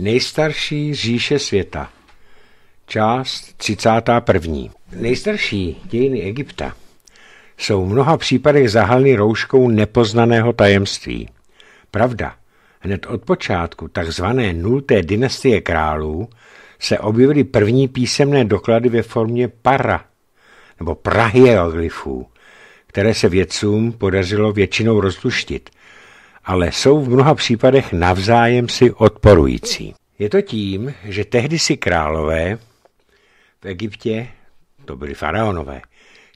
Nejstarší říše světa. Část 31. Nejstarší dějiny Egypta jsou v mnoha případech zahalny rouškou nepoznaného tajemství. Pravda, hned od počátku takzvané nulté dynastie králů se objevily první písemné doklady ve formě para nebo prahieroglyfů, které se vědcům podařilo většinou rozluštit – ale jsou v mnoha případech navzájem si odporující. Je to tím, že tehdy si králové v Egyptě, to byli faraonové,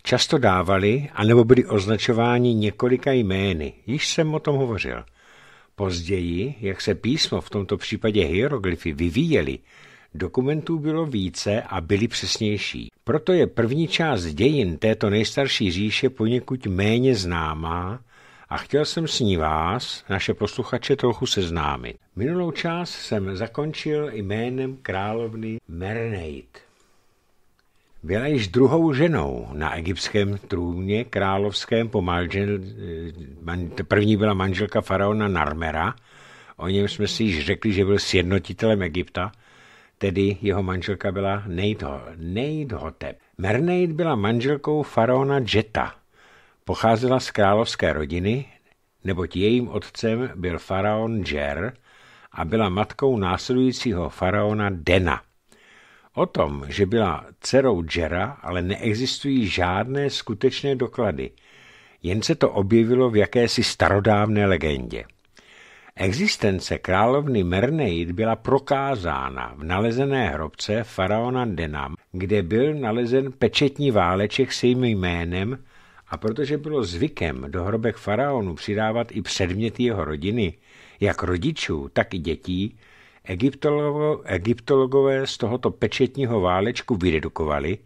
často dávali anebo byli označováni několika jmény, již jsem o tom hovořil. Později, jak se písmo, v tomto případě hieroglyfy, vyvíjeli, dokumentů bylo více a byly přesnější. Proto je první část dějin této nejstarší říše poněkud méně známá a chtěl jsem s ní vás, naše posluchače, trochu seznámit. Minulou část jsem zakončil jménem královny Merneid. Byla již druhou ženou na egyptském trůně královském po manžel, man, první byla manželka faraona Narmera, o něm jsme si již řekli, že byl sjednotitelem Egypta, tedy jeho manželka byla Neidhotep. Merneid byla manželkou faraona Jeta. Pocházela z královské rodiny, neboť jejím otcem byl faraon Džer a byla matkou následujícího faraona Dena. O tom, že byla dcerou Džera, ale neexistují žádné skutečné doklady, jen se to objevilo v jakési starodávné legendě. Existence královny Merneid byla prokázána v nalezené hrobce faraona Denam, kde byl nalezen pečetní váleček s jejím jménem a protože bylo zvykem do hrobek faraonu přidávat i předměty jeho rodiny, jak rodičů, tak i dětí, egyptologové z tohoto pečetního válečku vyredukovali,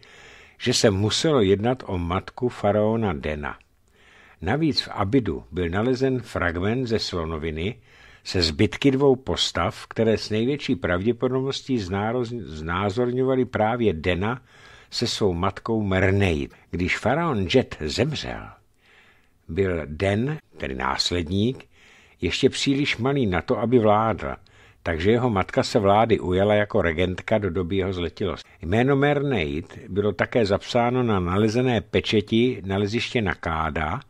že se muselo jednat o matku faraona Dena. Navíc v Abidu byl nalezen fragment ze slonoviny se zbytky dvou postav, které s největší pravděpodobností znázorňovaly právě Dena se svou matkou Mrnej. Když faraon Jet zemřel, byl Den, tedy následník, ještě příliš malý na to, aby vládl, takže jeho matka se vlády ujala jako regentka do doby jeho zletilosti. Jméno Merneid bylo také zapsáno na nalezené pečeti naleziště Nakáda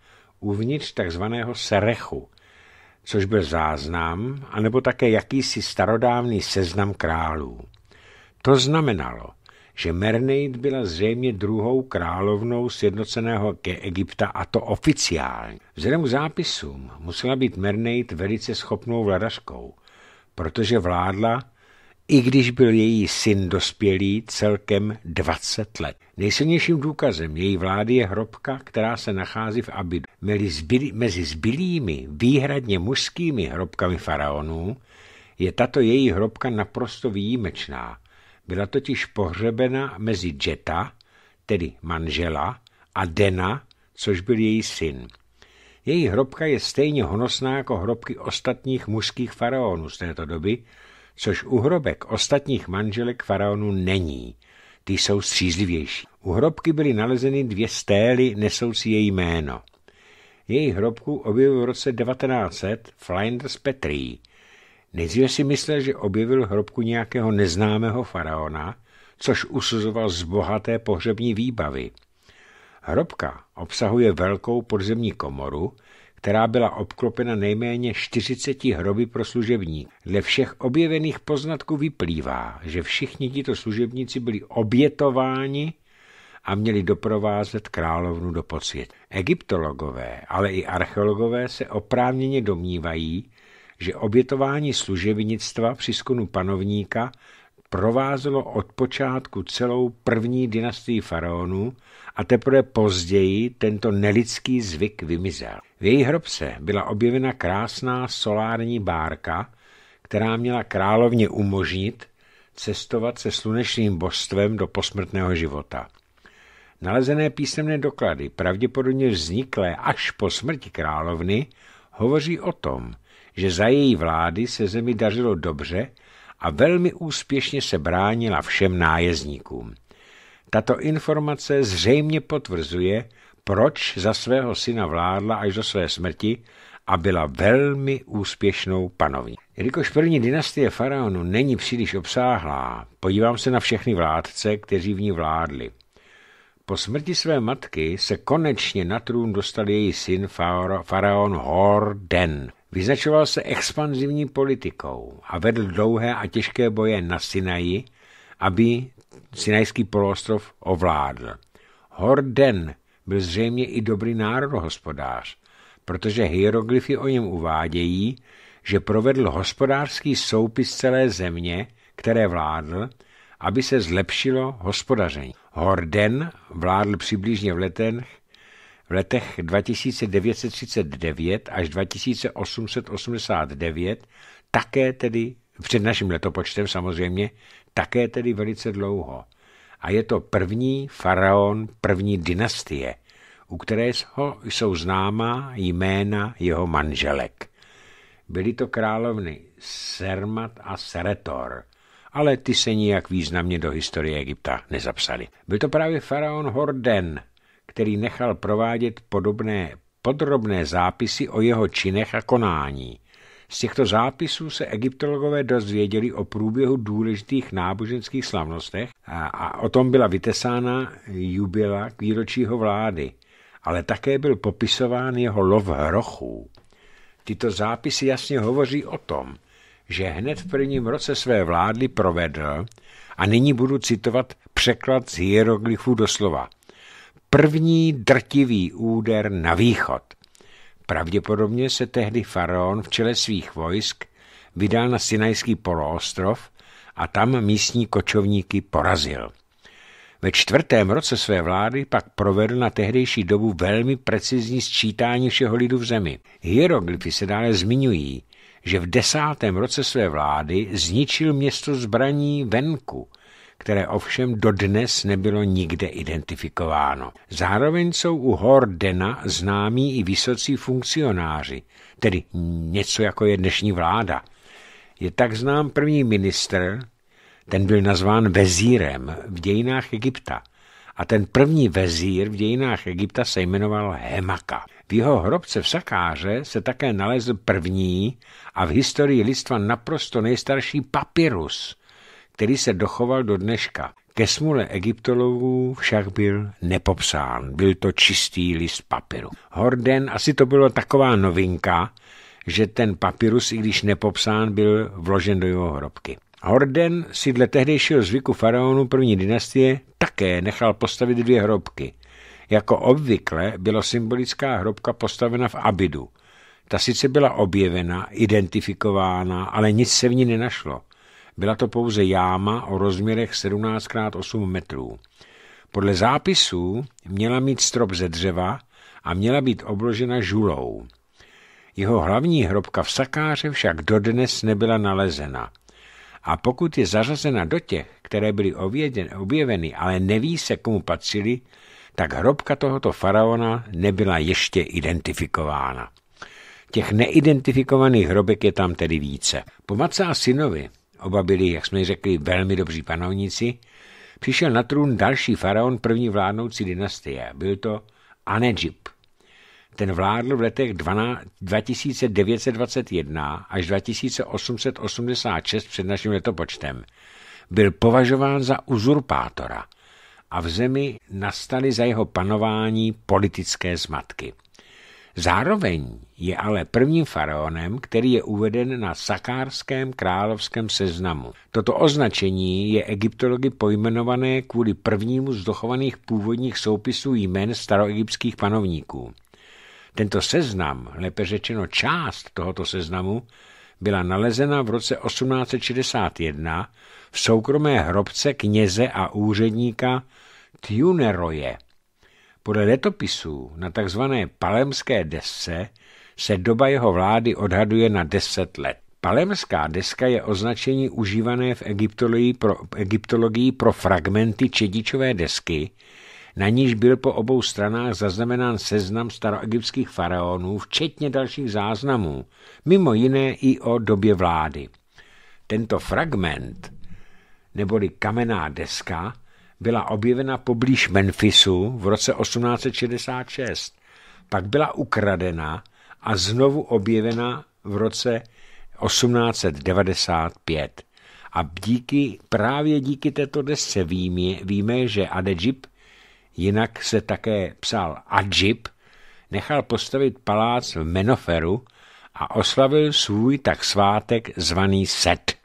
uvnitř takzvaného Serechu, což byl záznam, anebo také jakýsi starodávný seznam králů. To znamenalo, že Merneid byla zřejmě druhou královnou sjednoceného ke Egypta a to oficiálně. Vzhledem k zápisům musela být Merneid velice schopnou vladařkou, protože vládla, i když byl její syn dospělý celkem 20 let. Nejsilnějším důkazem její vlády je hrobka, která se nachází v Abidu. Mezi zbylými výhradně mužskými hrobkami faraonů je tato její hrobka naprosto výjimečná – byla totiž pohřebena mezi Jeta, tedy manžela, a Dena, což byl její syn. Její hrobka je stejně honosná jako hrobky ostatních mužských faraonů z této doby, což u hrobek ostatních manželek faraonů není. Ty jsou střízlivější. U hrobky byly nalezeny dvě stély nesoucí její jméno. Její hrobku objevil v roce 1900 Flinders Petrie, Nejdříve si myslel, že objevil hrobku nějakého neznámého faraona, což usuzoval z bohaté pohřební výbavy. Hrobka obsahuje velkou podzemní komoru, která byla obklopena nejméně 40 hroby pro služebník. Dle všech objevených poznatků vyplývá, že všichni tito služebníci byli obětováni a měli doprovázet královnu do podsvět. Egyptologové, ale i archeologové se oprávněně domnívají, že obětování služebnictva při skonu panovníka provázelo od počátku celou první dynastii faraonů a teprve později tento nelidský zvyk vymizel. V její hrobce byla objevena krásná solární bárka, která měla královně umožnit cestovat se slunečným božstvem do posmrtného života. Nalezené písemné doklady, pravděpodobně vzniklé až po smrti královny, hovoří o tom, že za její vlády se zemi dařilo dobře a velmi úspěšně se bránila všem nájezdníkům. Tato informace zřejmě potvrzuje, proč za svého syna vládla až do své smrti a byla velmi úspěšnou panovní. Jelikož první dynastie faraonů není příliš obsáhlá, podívám se na všechny vládce, kteří v ní vládli. Po smrti své matky se konečně na trůn dostal její syn faraon Horden. Vyznačoval se expanzivní politikou a vedl dlouhé a těžké boje na Sinaji, aby Sinajský poloostrov ovládl. Horden byl zřejmě i dobrý národohospodář, protože hieroglyfy o něm uvádějí, že provedl hospodářský soupis celé země, které vládl, aby se zlepšilo hospodaření. Horden vládl přibližně v letech v letech 2939 až 2889 také tedy, před naším letopočtem samozřejmě, také tedy velice dlouho. A je to první faraon první dynastie, u které jsou známá jména jeho manželek. Byly to královny Sermat a Seretor, ale ty se nijak významně do historie Egypta nezapsali. Byl to právě faraon Horden, který nechal provádět podobné podrobné zápisy o jeho činech a konání. Z těchto zápisů se egyptologové dozvěděli o průběhu důležitých náboženských slavnostech a, a o tom byla vytesána jubila k výročího vlády, ale také byl popisován jeho lov hrochů. Tyto zápisy jasně hovoří o tom, že hned v prvním roce své vlády provedl, a nyní budu citovat překlad z hieroglyfů doslova – první drtivý úder na východ. Pravděpodobně se tehdy faraon v čele svých vojsk vydal na Sinajský poloostrov a tam místní kočovníky porazil. Ve čtvrtém roce své vlády pak provedl na tehdejší dobu velmi precizní sčítání všeho lidu v zemi. Hieroglyfy se dále zmiňují, že v desátém roce své vlády zničil město zbraní venku které ovšem dodnes nebylo nikde identifikováno. Zároveň jsou u Hordena známí i vysocí funkcionáři, tedy něco jako je dnešní vláda. Je tak znám první ministr, ten byl nazván vezírem v dějinách Egypta. A ten první vezír v dějinách Egypta se jmenoval Hemaka. V jeho hrobce v Sakáře se také nalezl první a v historii lidstva naprosto nejstarší papirus, který se dochoval do dneška. Ke smule egyptologů však byl nepopsán, byl to čistý list papíru. Horden, asi to bylo taková novinka, že ten papirus, i když nepopsán, byl vložen do jeho hrobky. Horden si dle tehdejšího zvyku faraonu první dynastie také nechal postavit dvě hrobky. Jako obvykle byla symbolická hrobka postavena v Abidu. Ta sice byla objevena, identifikována, ale nic se v ní nenašlo. Byla to pouze jáma o rozměrech 17x8 metrů. Podle zápisů měla mít strop ze dřeva a měla být obložena žulou. Jeho hlavní hrobka v Sakáře však dodnes nebyla nalezena. A pokud je zařazena do těch, které byly objeveny, ale neví se, komu patřili, tak hrobka tohoto faraona nebyla ještě identifikována. Těch neidentifikovaných hrobek je tam tedy více. Po matce a synovi Oba byli, jak jsme řekli, velmi dobří panovníci. Přišel na trůn další faraon první vládnoucí dynastie. Byl to Anedžip. Ten vládl v letech 2921 až 2886 před naším letopočtem. Byl považován za uzurpátora a v zemi nastaly za jeho panování politické zmatky. Zároveň je ale prvním faraonem, který je uveden na sakárském královském seznamu. Toto označení je egyptology pojmenované kvůli prvnímu z dochovaných původních soupisů jmen staroegyptských panovníků. Tento seznam, lépe řečeno část tohoto seznamu, byla nalezena v roce 1861 v soukromé hrobce kněze a úředníka Tuneroje podle letopisů na tzv. palemské desce se doba jeho vlády odhaduje na 10 let. Palemská deska je označení užívané v egyptologii pro, egyptologii pro fragmenty čedičové desky, na níž byl po obou stranách zaznamenán seznam staroegyptských faraonů, včetně dalších záznamů, mimo jiné i o době vlády. Tento fragment, neboli kamenná deska, byla objevena poblíž Memphisu v roce 1866, pak byla ukradena a znovu objevena v roce 1895. A díky, právě díky této desce víme, víme že Adejib, jinak se také psal Adjib, nechal postavit palác v Menoferu a oslavil svůj tak svátek zvaný Set.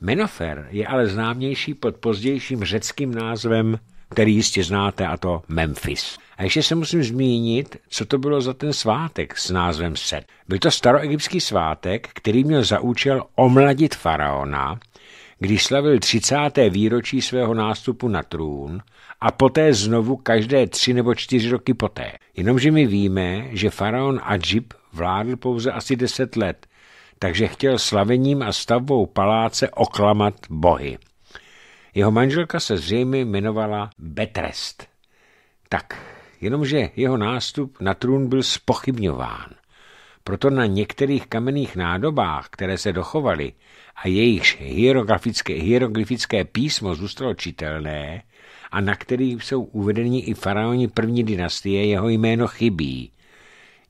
Menofer je ale známější pod pozdějším řeckým názvem, který jistě znáte, a to Memphis. A ještě se musím zmínit, co to bylo za ten svátek s názvem Set. Byl to staroegyptský svátek, který měl za účel omladit faraona, když slavil 30. výročí svého nástupu na trůn a poté znovu každé tři nebo čtyři roky poté. Jenomže my víme, že faraon Adžib vládl pouze asi deset let, takže chtěl slavením a stavbou paláce oklamat bohy. Jeho manželka se zřejmě jmenovala Betrest. Tak, jenomže jeho nástup na trůn byl spochybňován. Proto na některých kamenných nádobách, které se dochovaly a jejichž hieroglyfické, hieroglyfické písmo zůstalo čitelné, a na kterých jsou uvedeni i faraoni první dynastie, jeho jméno chybí.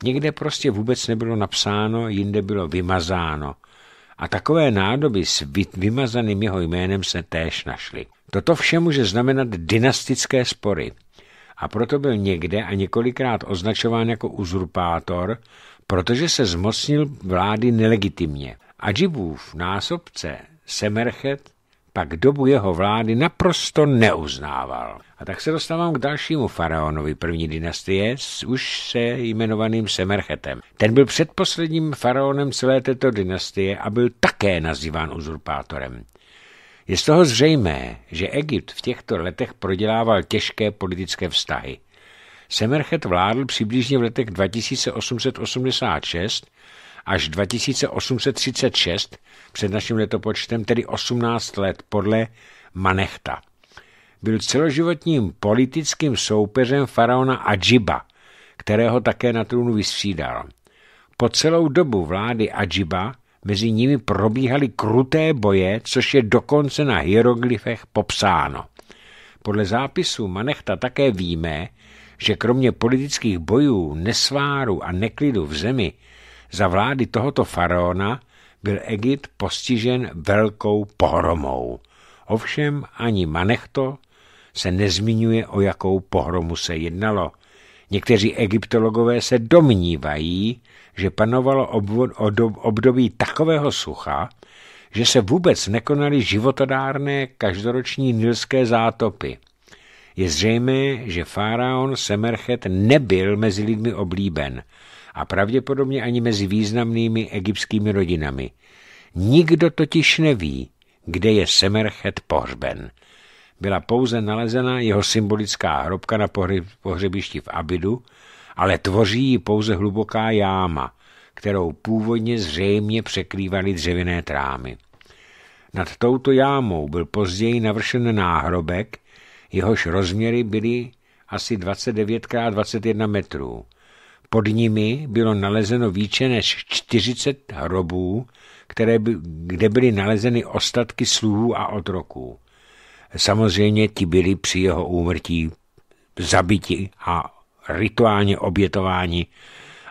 Někde prostě vůbec nebylo napsáno, jinde bylo vymazáno. A takové nádoby s vymazaným jeho jménem se též našly. Toto vše může znamenat dynastické spory. A proto byl někde a několikrát označován jako uzurpátor, protože se zmocnil vlády nelegitimně. A násobce Semerchet pak dobu jeho vlády naprosto neuznával. A tak se dostávám k dalšímu faraonovi první dynastie, s už se jmenovaným Semerchetem. Ten byl předposledním faraonem celé této dynastie a byl také nazýván uzurpátorem. Je z toho zřejmé, že Egypt v těchto letech prodělával těžké politické vztahy. Semerchet vládl přibližně v letech 2886 až 2836 před naším letopočtem, tedy 18 let podle Manechta. Byl celoživotním politickým soupeřem faraona Adžiba, kterého také na trůnu vystřídal. Po celou dobu vlády Adžiba mezi nimi probíhaly kruté boje, což je dokonce na hieroglyfech popsáno. Podle zápisů Manechta také víme, že kromě politických bojů, nesváru a neklidu v zemi za vlády tohoto faraona byl Egypt postižen velkou pohromou. Ovšem ani Manechto se nezmiňuje, o jakou pohromu se jednalo. Někteří egyptologové se domnívají, že panovalo období takového sucha, že se vůbec nekonaly životodárné každoroční nilské zátopy. Je zřejmé, že faraon Semerchet nebyl mezi lidmi oblíben a pravděpodobně ani mezi významnými egyptskými rodinami. Nikdo totiž neví, kde je Semerchet pohřben. Byla pouze nalezena jeho symbolická hrobka na pohřebišti v Abidu, ale tvoří ji pouze hluboká jáma, kterou původně zřejmě překrývaly dřevěné trámy. Nad touto jámou byl později navršen náhrobek, jehož rozměry byly asi 29 x 21 metrů. Pod nimi bylo nalezeno více než 40 hrobů, které by, kde byly nalezeny ostatky sluhů a otroků. Samozřejmě ti byli při jeho úmrtí zabiti a rituálně obětováni,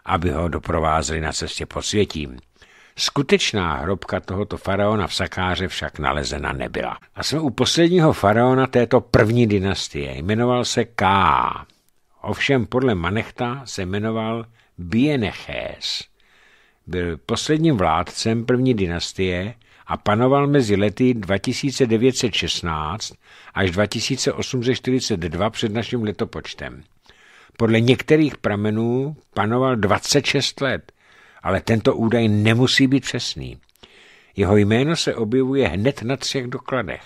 aby ho doprovázeli na cestě po světím. Skutečná hrobka tohoto faraona v Sakáře však nalezena nebyla. A jsme u posledního faraona této první dynastie. Jmenoval se Ká. Ovšem podle Manechta se jmenoval Bienechés. Byl posledním vládcem první dynastie a panoval mezi lety 2916 až 2842 před naším letopočtem. Podle některých pramenů panoval 26 let, ale tento údaj nemusí být přesný. Jeho jméno se objevuje hned na třech dokladech.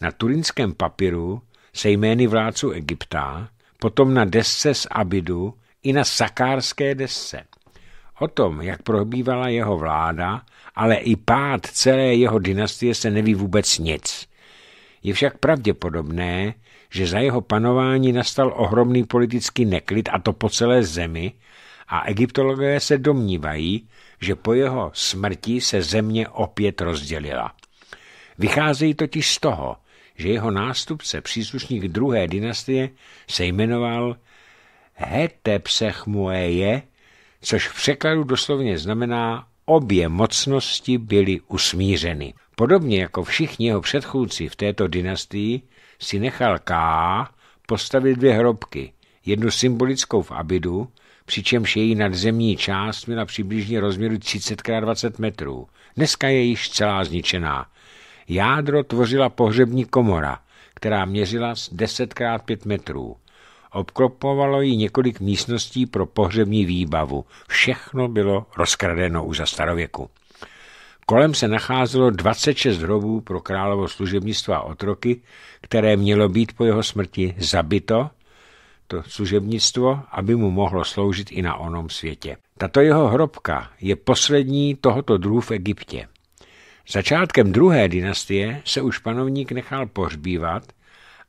Na turinském papíru se jmény vládců Egypta, potom na desce z Abidu i na sakárské desce. O tom, jak probývala jeho vláda, ale i pád celé jeho dynastie se neví vůbec nic. Je však pravděpodobné, že za jeho panování nastal ohromný politický neklid a to po celé zemi a egyptologové se domnívají, že po jeho smrti se země opět rozdělila. Vycházejí totiž z toho, že jeho nástupce, příslušník druhé dynastie, se jmenoval Hetepsechmueje, což v překladu doslovně znamená obě mocnosti byly usmířeny. Podobně jako všichni jeho předchůdci v této dynastii si nechal Ká postavit dvě hrobky, jednu symbolickou v Abidu, přičemž její nadzemní část měla přibližně rozměru 30 x 20 metrů. Dneska je již celá zničená. Jádro tvořila pohřební komora, která měřila 10 x 5 metrů. Obklopovalo ji několik místností pro pohřební výbavu. Všechno bylo rozkradeno už za starověku. Kolem se nacházelo 26 hrobů pro královo služebnictvo a otroky, které mělo být po jeho smrti zabito, to služebnictvo, aby mu mohlo sloužit i na onom světě. Tato jeho hrobka je poslední tohoto druhu v Egyptě. Začátkem druhé dynastie se už panovník nechal pohřbívat,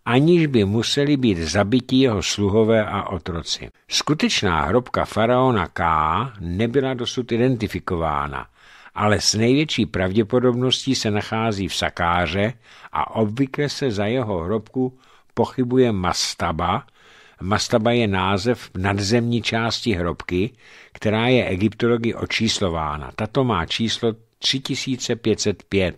aniž by museli být zabití jeho sluhové a otroci. Skutečná hrobka faraona K nebyla dosud identifikována, ale s největší pravděpodobností se nachází v Sakáře a obvykle se za jeho hrobku pochybuje mastaba. Mastaba je název nadzemní části hrobky, která je egyptology očíslována. Tato má číslo 3505.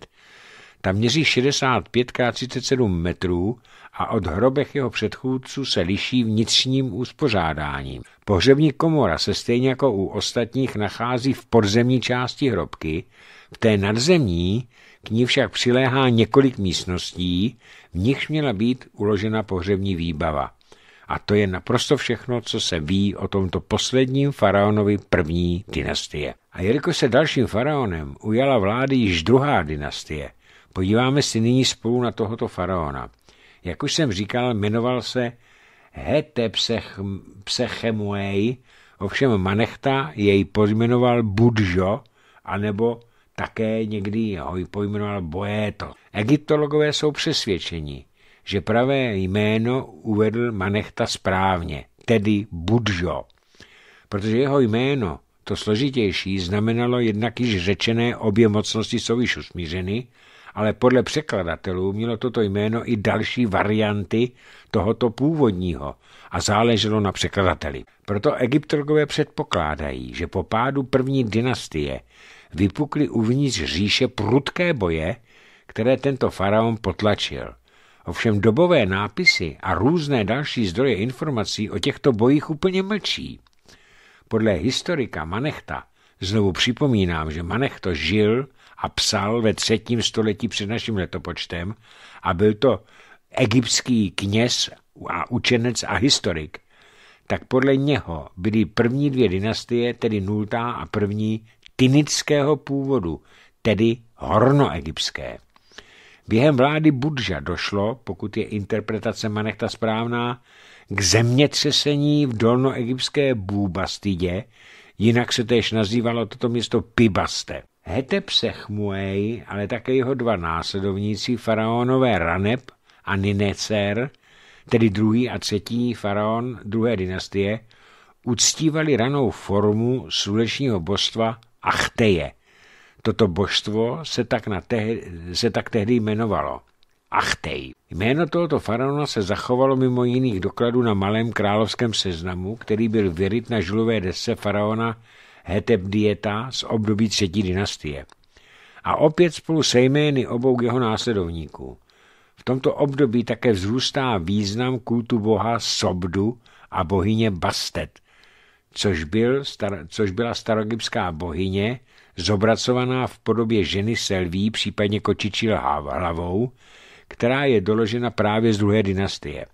Ta měří 65 37 metrů a od hrobech jeho předchůdců se liší vnitřním uspořádáním. Pohřební komora se stejně jako u ostatních nachází v podzemní části hrobky, v té nadzemní k ní však přiléhá několik místností, v nichž měla být uložena pohřební výbava. A to je naprosto všechno, co se ví o tomto posledním faraonovi první dynastie. A jelikož se dalším faraonem ujala vlády již druhá dynastie, podíváme si nyní spolu na tohoto faraona. Jak už jsem říkal, jmenoval se Hetephsechemuei, ovšem Manechta jej pojmenoval Budžo, anebo také někdy ho pojmenoval Boéto. Egyptologové jsou přesvědčeni, že pravé jméno uvedl Manechta správně, tedy Budžo, protože jeho jméno, to složitější, znamenalo jednak již řečené obě mocnosti jsou již usmířeny, ale podle překladatelů mělo toto jméno i další varianty tohoto původního a záleželo na překladateli. Proto egyptologové předpokládají, že po pádu první dynastie vypukly uvnitř říše prudké boje, které tento faraon potlačil – Ovšem dobové nápisy a různé další zdroje informací o těchto bojích úplně mlčí. Podle historika Manechta, znovu připomínám, že Manechto žil a psal ve třetím století před naším letopočtem a byl to egyptský kněz a učenec a historik, tak podle něho byly první dvě dynastie, tedy nultá a první, tynického původu, tedy hornoegyptské. Během vlády Budža došlo, pokud je interpretace Manechta správná, k zemětřesení v dolnoegyptské Bůbastidě, jinak se též nazývalo toto město Pibaste. Hetep Sechmuej, ale také jeho dva následovníci, faraonové Raneb a Ninecer, tedy druhý a třetí faraon druhé dynastie, uctívali ranou formu slunečního božstva Achteje – Toto božstvo se tak, na tehdy, se tak tehdy jmenovalo. Achtej. Jméno tohoto faraona se zachovalo mimo jiných dokladů na malém královském seznamu, který byl vyryt na žulové desce faraona Hetebdieta z období třetí dynastie. A opět spolu se jmény obou jeho následovníků. V tomto období také vzrůstá význam kultu boha Sobdu a bohyně Bastet, což, byl, star, což byla starogypská bohyně, zobracovaná v podobě ženy Selví, případně kočičí hlavou, která je doložena právě z druhé dynastie.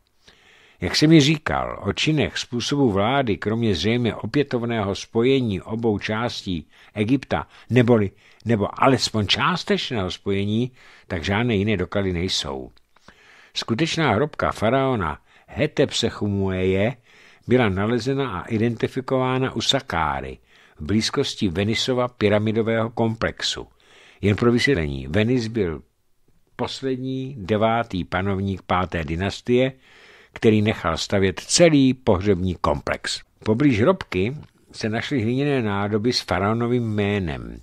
Jak se mi říkal, o činech způsobu vlády, kromě zřejmě opětovného spojení obou částí Egypta, neboli, nebo alespoň částečného spojení, tak žádné jiné doklady nejsou. Skutečná hrobka faraona Hetepsechumueje byla nalezena a identifikována u Sakáry v blízkosti Venisova pyramidového komplexu. Jen pro vysvětlení, Venis byl poslední devátý panovník páté dynastie, který nechal stavět celý pohřební komplex. Poblíž hrobky se našly hliněné nádoby s faraonovým jménem.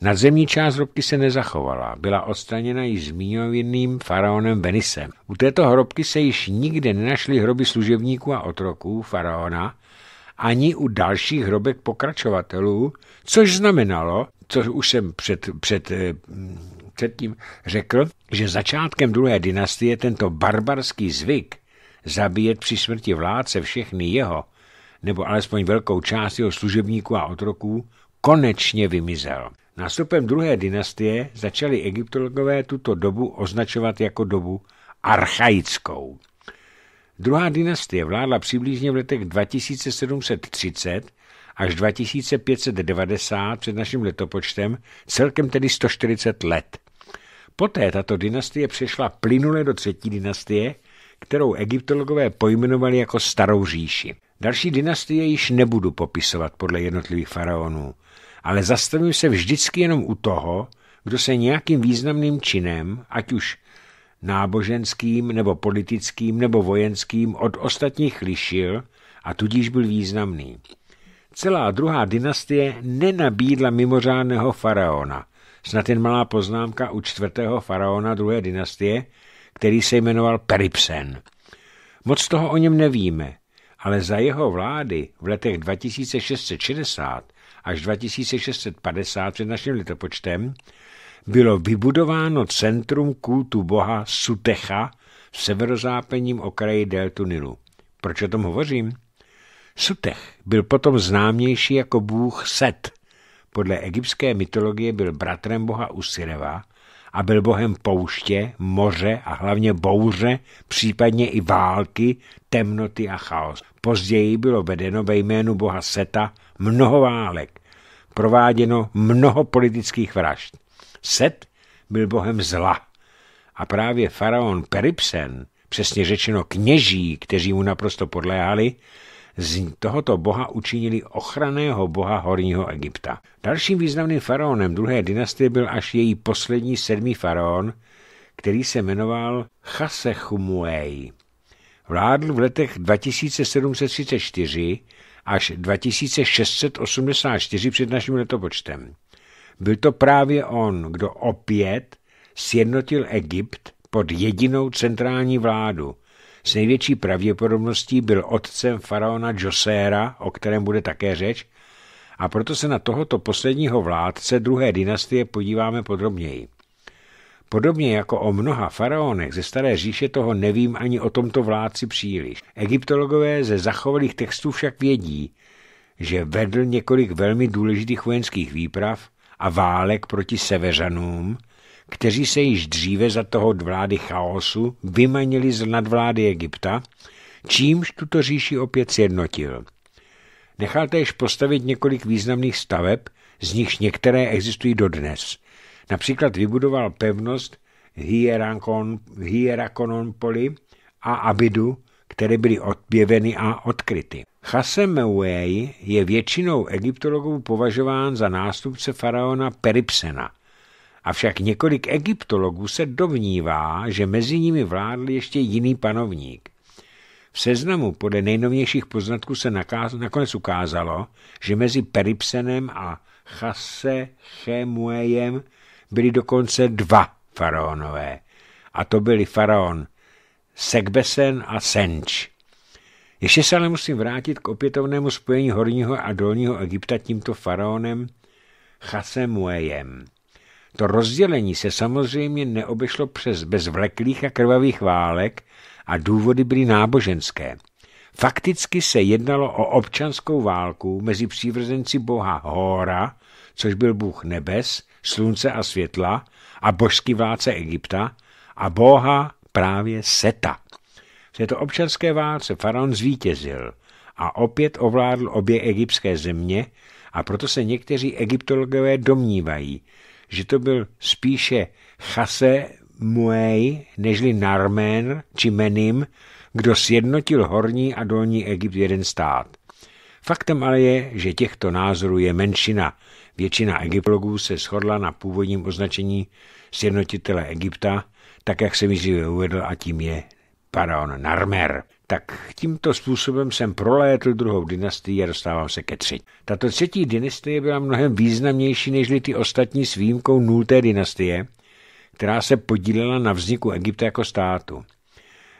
Nadzemní část hrobky se nezachovala, byla odstraněna již zmíněným faraonem Venisem. U této hrobky se již nikde nenašly hroby služebníků a otroků faraona, ani u dalších hrobek pokračovatelů, což znamenalo, co už jsem před, před, eh, předtím řekl, že začátkem druhé dynastie tento barbarský zvyk zabíjet při smrti vládce všechny jeho, nebo alespoň velkou část jeho služebníků a otroků, konečně vymizel. Nástupem druhé dynastie začali egyptologové tuto dobu označovat jako dobu archaickou. Druhá dynastie vládla přibližně v letech 2730 až 2590 před naším letopočtem, celkem tedy 140 let. Poté tato dynastie přešla plynule do třetí dynastie, kterou egyptologové pojmenovali jako Starou říši. Další dynastie již nebudu popisovat podle jednotlivých faraonů ale zastavím se vždycky jenom u toho, kdo se nějakým významným činem, ať už náboženským nebo politickým nebo vojenským, od ostatních lišil a tudíž byl významný. Celá druhá dynastie nenabídla mimořádného faraona, snad jen malá poznámka u čtvrtého faraona druhé dynastie, který se jmenoval Peripsen. Moc toho o něm nevíme, ale za jeho vlády v letech 2660 až 2650 před naším letopočtem, bylo vybudováno Centrum kultu boha Sutecha v severozápadním okraji deltu Nilu. Proč o tom hovořím? Sutech byl potom známější jako bůh Set. Podle egyptské mytologie byl bratrem boha Usireva a byl bohem pouště, moře a hlavně bouře, případně i války, temnoty a chaos. Později bylo vedeno ve jménu boha Seta mnoho válek, prováděno mnoho politických vražd. Set byl bohem zla a právě faraon Peripsen, přesně řečeno kněží, kteří mu naprosto podléhali, z tohoto boha učinili ochraného boha Horního Egypta. Dalším významným faraonem druhé dynastie byl až její poslední sedmý faraon, který se jmenoval Chasechumuej vládl v letech 2734 až 2684 před naším letopočtem. Byl to právě on, kdo opět sjednotil Egypt pod jedinou centrální vládu. S největší pravděpodobností byl otcem faraona Joséra, o kterém bude také řeč, a proto se na tohoto posledního vládce druhé dynastie podíváme podrobněji. Podobně jako o mnoha faraonech ze Staré říše toho nevím ani o tomto vládci příliš. Egyptologové ze zachovalých textů však vědí, že vedl několik velmi důležitých vojenských výprav a válek proti severanům, kteří se již dříve za toho vlády chaosu vymanili z nadvlády Egypta, čímž tuto říši opět sjednotil. Nechal též postavit několik významných staveb, z nichž některé existují dodnes – Například vybudoval pevnost Hierakonon, Hierakononpoli a Abidu, které byly objeveny a odkryty. Chasemeuej je většinou egyptologů považován za nástupce faraona Peripsena. Avšak několik egyptologů se dovnívá, že mezi nimi vládl ještě jiný panovník. V seznamu podle nejnovějších poznatků se nakonec ukázalo, že mezi Peripsenem a Chase byli dokonce dva faraonové. A to byli faraon Sekbesen a Senč. Ještě se ale musím vrátit k opětovnému spojení horního a dolního Egypta tímto faraonem Chasemuejem. To rozdělení se samozřejmě neobešlo přes bezvleklých a krvavých válek a důvody byly náboženské. Fakticky se jednalo o občanskou válku mezi přívrzenci boha Hóra, což byl bůh nebes, slunce a světla a božský vládce Egypta a boha právě Seta. V této občanské válce faraon zvítězil a opět ovládl obě egyptské země a proto se někteří egyptologové domnívají, že to byl spíše Chase Muej nežli Narmen či Menim, kdo sjednotil horní a dolní Egypt jeden stát. Faktem ale je, že těchto názorů je menšina Většina egyptologů se shodla na původním označení sjednotitele Egypta, tak jak jsem již uvedl, a tím je Paraon Narmer. Tak tímto způsobem jsem prolétl druhou dynastii a dostávám se ke třetí. Tato třetí dynastie byla mnohem významnější než ty ostatní s výjimkou nulté dynastie, která se podílela na vzniku Egypta jako státu.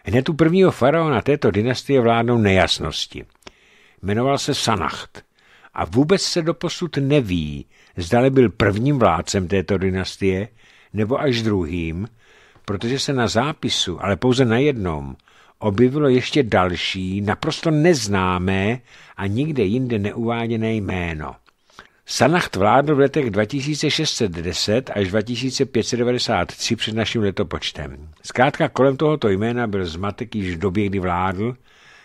Hned u prvního faraona této dynastie vládnou nejasnosti. Jmenoval se Sanacht a vůbec se doposud neví, zdali byl prvním vládcem této dynastie nebo až druhým, protože se na zápisu, ale pouze na jednom, objevilo ještě další, naprosto neznámé a nikde jinde neuváděné jméno. Sanacht vládl v letech 2610 až 2593 před naším letopočtem. Zkrátka kolem tohoto jména byl zmatek již v době, kdy vládl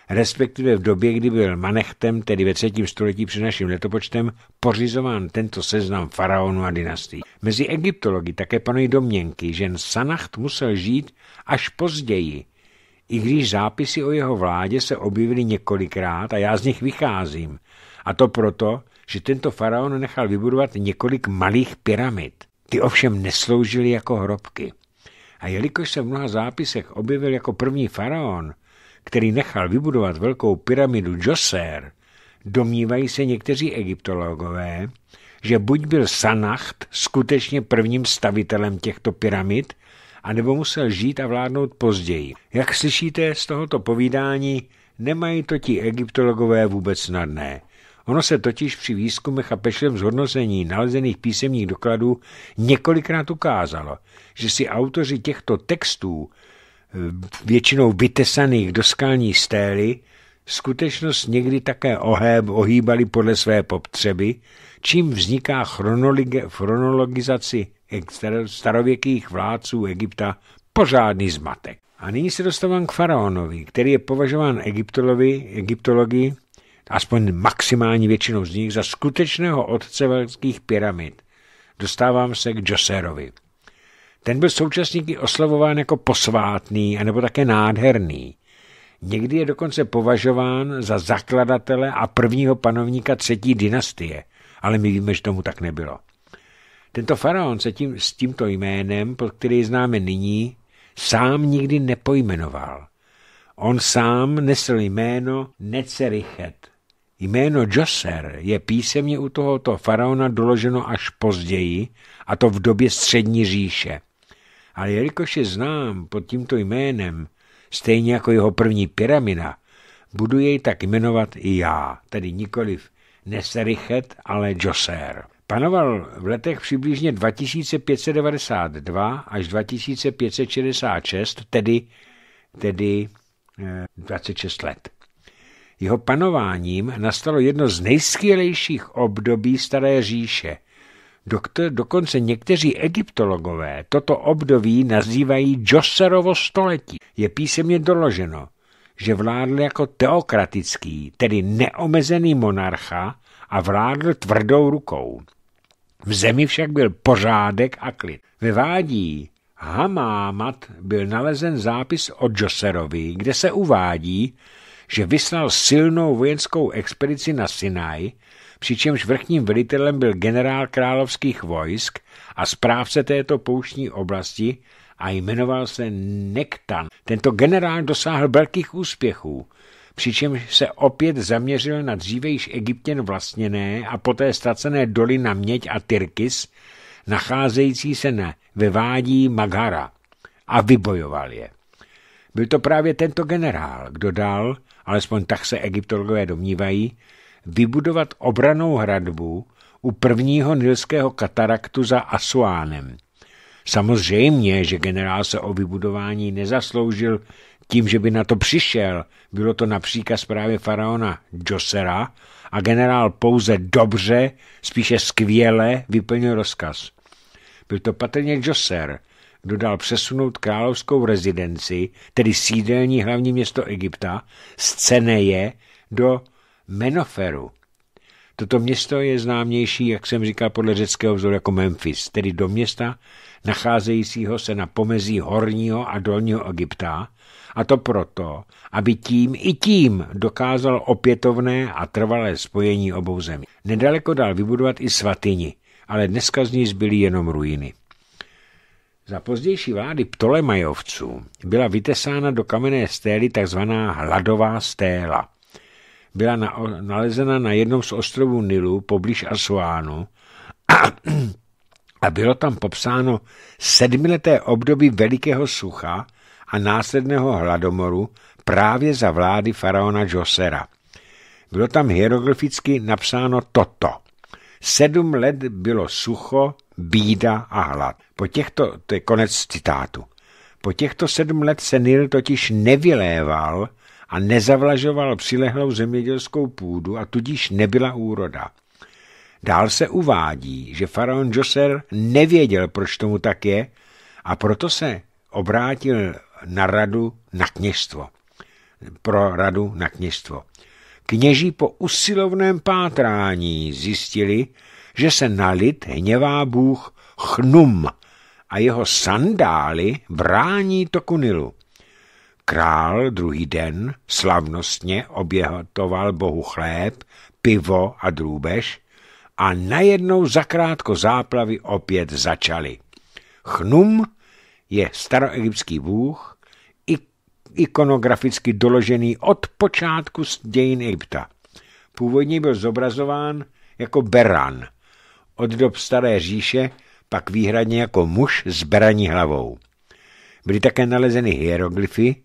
respektive v době, kdy byl Manechtem, tedy ve třetím století před naším letopočtem, pořizován tento seznam faraonů a dynastií. Mezi egyptology také panují domněnky, že Sanacht musel žít až později, i když zápisy o jeho vládě se objevily několikrát a já z nich vycházím. A to proto, že tento faraon nechal vybudovat několik malých pyramid. Ty ovšem nesloužily jako hrobky. A jelikož se v mnoha zápisech objevil jako první faraon, který nechal vybudovat velkou pyramidu Joser, domnívají se někteří egyptologové, že buď byl Sanacht skutečně prvním stavitelem těchto pyramid, anebo musel žít a vládnout později. Jak slyšíte z tohoto povídání, nemají to ti egyptologové vůbec snadné. Ono se totiž při výzkumech a pešlem zhodnocení nalezených písemních dokladů několikrát ukázalo, že si autoři těchto textů Eh, většinou vytesaných do skalní stély, skutečnost někdy také oheb ohýbali podle své potřeby, čím vzniká chronologizaci starověkých vládců Egypta pořádný zmatek. A nyní se dostávám k faraonovi, který je považován egyptologi, egyptologi, aspoň maximální většinou z nich, za skutečného otce velkých pyramid. Dostávám se k Joserovi. Ten byl současníky oslavován jako posvátný anebo také nádherný. Někdy je dokonce považován za zakladatele a prvního panovníka třetí dynastie, ale my víme, že tomu tak nebylo. Tento faraon se tím, s tímto jménem, pod který známe nyní, sám nikdy nepojmenoval. On sám nesl jméno Necerichet. Jméno Joser je písemně u tohoto faraona doloženo až později, a to v době střední říše ale jelikož je znám pod tímto jménem, stejně jako jeho první pyramida, budu jej tak jmenovat i já, tedy nikoliv Neserichet, ale Joser. Panoval v letech přibližně 2592 až 2566, tedy, tedy 26 eh, let. Jeho panováním nastalo jedno z nejskvělejších období Staré říše – Doktor, dokonce někteří egyptologové toto období nazývají Josserovo století. Je písemně doloženo, že vládl jako teokratický, tedy neomezený monarcha a vládl tvrdou rukou. V zemi však byl pořádek a klid. Ve vádí Hamámat byl nalezen zápis o Josserovi, kde se uvádí, že vyslal silnou vojenskou expedici na Sinaj, přičemž vrchním velitelem byl generál královských vojsk a správce této pouštní oblasti a jmenoval se Nektan. Tento generál dosáhl velkých úspěchů, přičemž se opět zaměřil na dříve již Egyptěn vlastněné a poté ztracené doly na Měď a Tyrkis, nacházející se na vyvádí Magara a vybojoval je. Byl to právě tento generál, kdo dal, alespoň tak se egyptologové domnívají, vybudovat obranou hradbu u prvního nilského kataraktu za Asuánem. Samozřejmě, že generál se o vybudování nezasloužil tím, že by na to přišel. Bylo to například zprávě faraona Josera a generál pouze dobře, spíše skvěle vyplnil rozkaz. Byl to patrně Joser, kdo dal přesunout královskou rezidenci, tedy sídelní hlavní město Egypta, z Ceneje do Menoferu. Toto město je známější, jak jsem říkal, podle řeckého vzoru jako Memphis, tedy do města nacházejícího se na pomezí horního a dolního Egypta, a to proto, aby tím i tím dokázal opětovné a trvalé spojení obou zemí. Nedaleko dal vybudovat i svatyni, ale dneska z ní zbyly jenom ruiny. Za pozdější vlády Ptolemajovců byla vytesána do kamenné stély takzvaná hladová stéla – byla na, nalezena na jednom z ostrovů Nilu poblíž Asuánu a, a bylo tam popsáno sedmileté období velikého sucha a následného hladomoru právě za vlády faraona Josera. Bylo tam hieroglyficky napsáno toto. Sedm let bylo sucho, bída a hlad. Po těchto, to je konec citátu. Po těchto sedm let se Nil totiž nevyléval, a nezavlažoval přilehlou zemědělskou půdu a tudíž nebyla úroda. Dál se uvádí, že faraon Joser nevěděl, proč tomu tak je, a proto se obrátil na radu na kněžstvo. Pro radu na kněžstvo. Kněží po usilovném pátrání zjistili, že se na lid hněvá bůh Chnum a jeho sandály brání toku Nilu. Král druhý den slavnostně oběhotoval bohu chléb, pivo a drůbež a najednou zakrátko záplavy opět začaly. Chnum je staroegyptský bůh, ikonograficky doložený od počátku dějin Egypta. Původně byl zobrazován jako beran. Od dob staré říše pak výhradně jako muž s beraní hlavou. Byly také nalezeny hieroglyfy,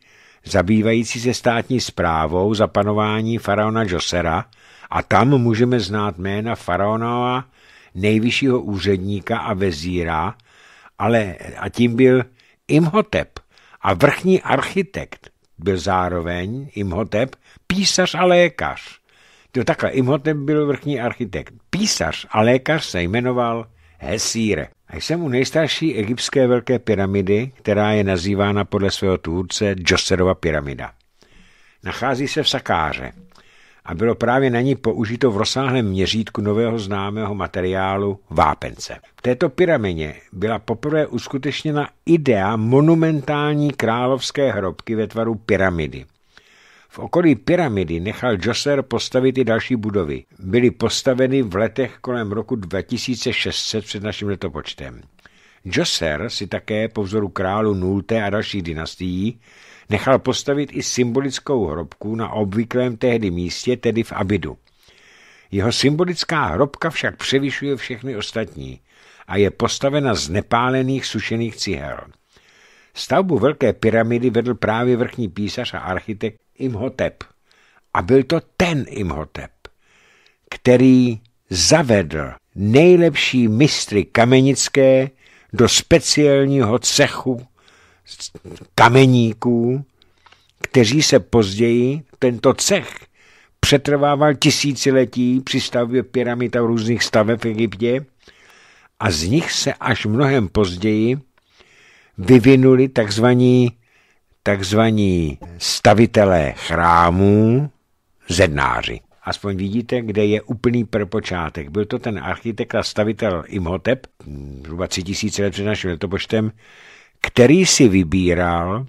zabývající se státní zprávou za panování faraona Josera a tam můžeme znát jména faraonova nejvyššího úředníka a vezíra, ale a tím byl Imhotep a vrchní architekt byl zároveň Imhotep, písař a lékař. To takhle, Imhotep byl vrchní architekt. Písař a lékař se jmenoval Hesíre. A jsem u nejstarší egyptské velké pyramidy, která je nazývána podle svého tvůrce Džoserova pyramida. Nachází se v Sakáře a bylo právě na ní použito v rozsáhlém měřítku nového známého materiálu vápence. V této pyramidě byla poprvé uskutečněna idea monumentální královské hrobky ve tvaru pyramidy – okolí pyramidy nechal Joser postavit i další budovy. Byly postaveny v letech kolem roku 2600 před naším letopočtem. Joser si také po vzoru králu Nulté a dalších dynastií nechal postavit i symbolickou hrobku na obvyklém tehdy místě, tedy v Abidu. Jeho symbolická hrobka však převyšuje všechny ostatní a je postavena z nepálených sušených cihel. Stavbu Velké pyramidy vedl právě vrchní písař a architekt Imhotep. A byl to ten Imhotep, který zavedl nejlepší mistry kamenické do speciálního cechu kameníků, kteří se později, tento cech přetrvával tisíciletí při stavbě pyramid a různých staveb v Egyptě a z nich se až mnohem později vyvinuli takzvaní takzvaní stavitelé chrámů, zednáři. Aspoň vidíte, kde je úplný prpočátek. Byl to ten architekt a stavitel Imhotep, zhruba 3000 let před naším letopočtem, který si vybíral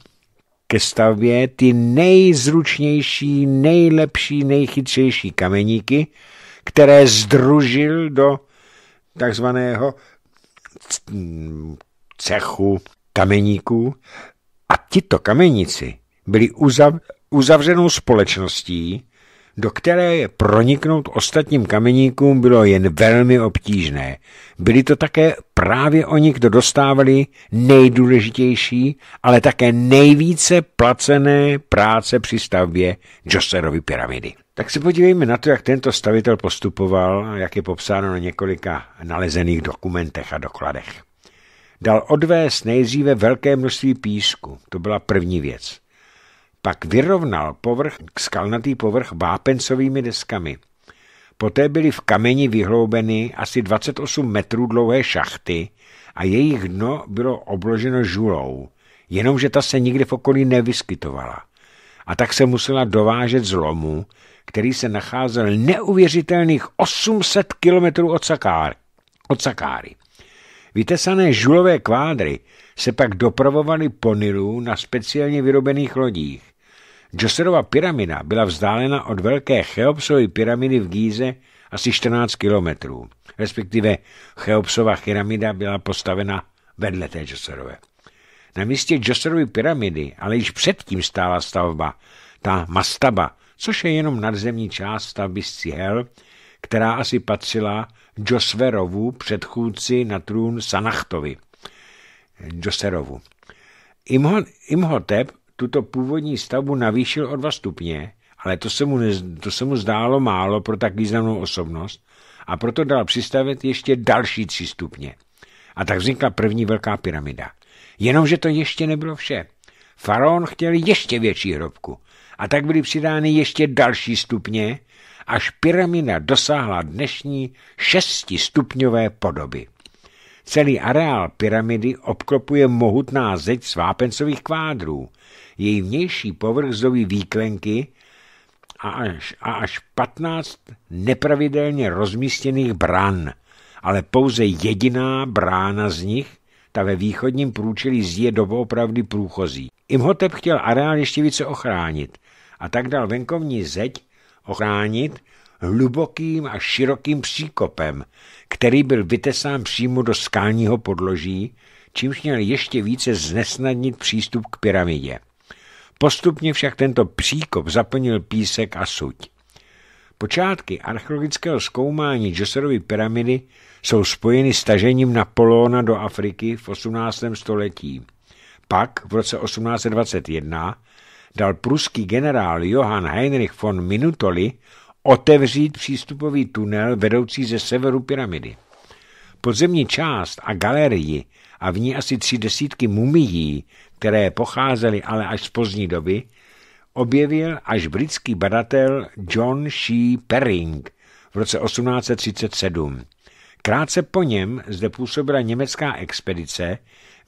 ke stavbě ty nejzručnější, nejlepší, nejchytřejší kameníky, které združil do takzvaného hm, cechu kameníků a tito kameníci byli uzav, uzavřenou společností, do které je proniknout ostatním kameníkům bylo jen velmi obtížné. Byli to také právě oni, kdo dostávali nejdůležitější, ale také nejvíce placené práce při stavbě Joserovy pyramidy. Tak se podívejme na to, jak tento stavitel postupoval, jak je popsáno na několika nalezených dokumentech a dokladech dal odvést nejdříve velké množství písku. To byla první věc. Pak vyrovnal povrch, skalnatý povrch vápencovými deskami. Poté byly v kameni vyhloubeny asi 28 metrů dlouhé šachty a jejich dno bylo obloženo žulou, jenomže ta se nikde v okolí nevyskytovala. A tak se musela dovážet z lomu, který se nacházel neuvěřitelných 800 kilometrů od Sakáry. Od Sakáry. Vytesané žulové kvádry se pak dopravovaly po Nilu na speciálně vyrobených lodích. Joserova pyramida byla vzdálena od velké Cheopsovy pyramidy v Gíze asi 14 kilometrů. Respektive Cheopsova pyramida byla postavena vedle té Joserové. Na místě Joserovy pyramidy ale již předtím stála stavba, ta mastaba, což je jenom nadzemní část stavby z cihel, která asi patřila Džosverovu předchůdci na trůn Sanachtovi. Joserovu. Imhotep tuto původní stavbu navýšil o dva stupně, ale to se, mu ne, to se mu zdálo málo pro tak významnou osobnost a proto dal přistavit ještě další tři stupně. A tak vznikla první velká pyramida. Jenomže to ještě nebylo vše. Faraon chtěl ještě větší hrobku a tak byly přidány ještě další stupně až pyramida dosáhla dnešní šestistupňové podoby. Celý areál pyramidy obklopuje mohutná zeď svápencových kvádrů. Její vnější povrch zdobí výklenky a až, a až 15 nepravidelně rozmístěných bran, ale pouze jediná brána z nich, ta ve východním průčelí zje doopravdy průchozí. Imhotep chtěl areál ještě více ochránit a tak dal venkovní zeď ochránit hlubokým a širokým příkopem, který byl vytesán přímo do skalního podloží, čímž měl ještě více znesnadnit přístup k pyramidě. Postupně však tento příkop zaplnil písek a suť. Počátky archeologického zkoumání Džoserovy pyramidy jsou spojeny s tažením Napoleona do Afriky v 18. století. Pak v roce 1821 dal pruský generál Johann Heinrich von Minutoli otevřít přístupový tunel vedoucí ze severu pyramidy. Podzemní část a galerii a v ní asi tři desítky mumií, které pocházely ale až z pozdní doby, objevil až britský badatel John C. Pering v roce 1837. Krátce po něm zde působila německá expedice,